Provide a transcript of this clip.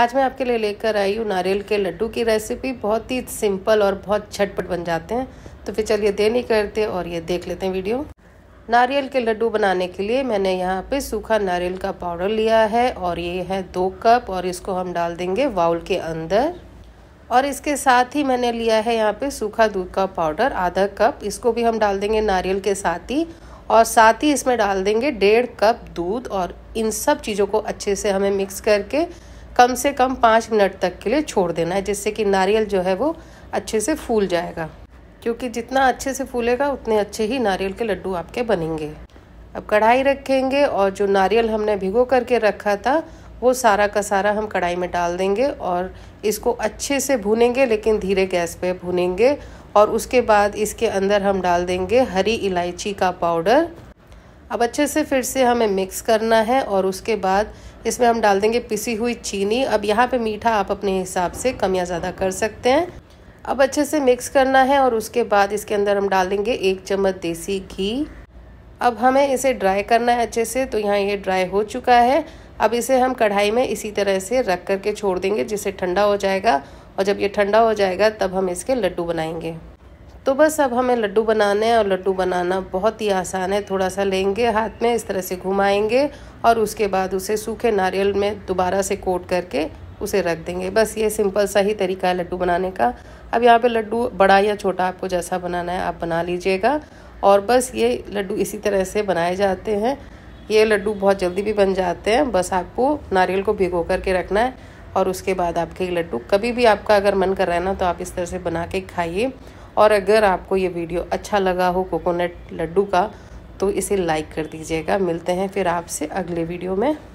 आज मैं आपके लिए लेकर आई हूँ नारियल के लड्डू की रेसिपी बहुत ही सिंपल और बहुत झटपट बन जाते हैं तो फिर चलिए दे नहीं करते और ये देख लेते हैं वीडियो नारियल के लड्डू बनाने के लिए मैंने यहाँ पे सूखा नारियल का पाउडर लिया है और ये है दो कप और इसको हम डाल देंगे बाउल के अंदर और इसके साथ ही मैंने लिया है यहाँ पे सूखा दूध का पाउडर आधा कप इसको भी हम डाल देंगे नारियल के साथ ही और साथ ही इसमें डाल देंगे डेढ़ कप दूध और इन सब चीज़ों को अच्छे से हमें मिक्स करके कम से कम पाँच मिनट तक के लिए छोड़ देना है जिससे कि नारियल जो है वो अच्छे से फूल जाएगा क्योंकि जितना अच्छे से फूलेगा उतने अच्छे ही नारियल के लड्डू आपके बनेंगे अब कढ़ाई रखेंगे और जो नारियल हमने भिगो करके रखा था वो सारा का सारा हम कढ़ाई में डाल देंगे और इसको अच्छे से भूनेंगे लेकिन धीरे गैस पे भूनेंगे और उसके बाद इसके अंदर हम डाल देंगे हरी इलायची का पाउडर अब अच्छे से फिर से हमें मिक्स करना है और उसके बाद इसमें हम डाल देंगे पिसी हुई चीनी अब यहाँ पे मीठा आप अपने हिसाब से कम या ज़्यादा कर सकते हैं अब अच्छे से मिक्स करना है और उसके बाद इसके अंदर हम डाल देंगे एक चम्मच देसी घी अब हमें इसे ड्राई करना है अच्छे से तो यहाँ ये ड्राई हो चुका है अब इसे हम कढ़ाई में इसी तरह से रख करके छोड़ देंगे जिससे ठंडा हो जाएगा और जब ये ठंडा हो जाएगा तब हम इसके लड्डू बनाएंगे तो बस अब हमें लड्डू बनाने हैं और लड्डू बनाना बहुत ही आसान है थोड़ा सा लेंगे हाथ में इस तरह से घुमाएंगे और उसके बाद उसे सूखे नारियल में दोबारा से कोट करके उसे रख देंगे बस ये सिंपल सा ही तरीका है लड्डू बनाने का अब यहाँ पे लड्डू बड़ा या छोटा आपको जैसा बनाना है आप बना लीजिएगा और बस ये लड्डू इसी तरह से बनाए जाते हैं ये लड्डू बहुत जल्दी भी बन जाते हैं बस आपको नारियल को भिगो करके रखना है और उसके बाद आपके लड्डू कभी भी आपका अगर मन कर रहा है ना तो आप इस तरह से बना के खाइए और अगर आपको ये वीडियो अच्छा लगा हो कोकोनट लड्डू का तो इसे लाइक कर दीजिएगा मिलते हैं फिर आपसे अगले वीडियो में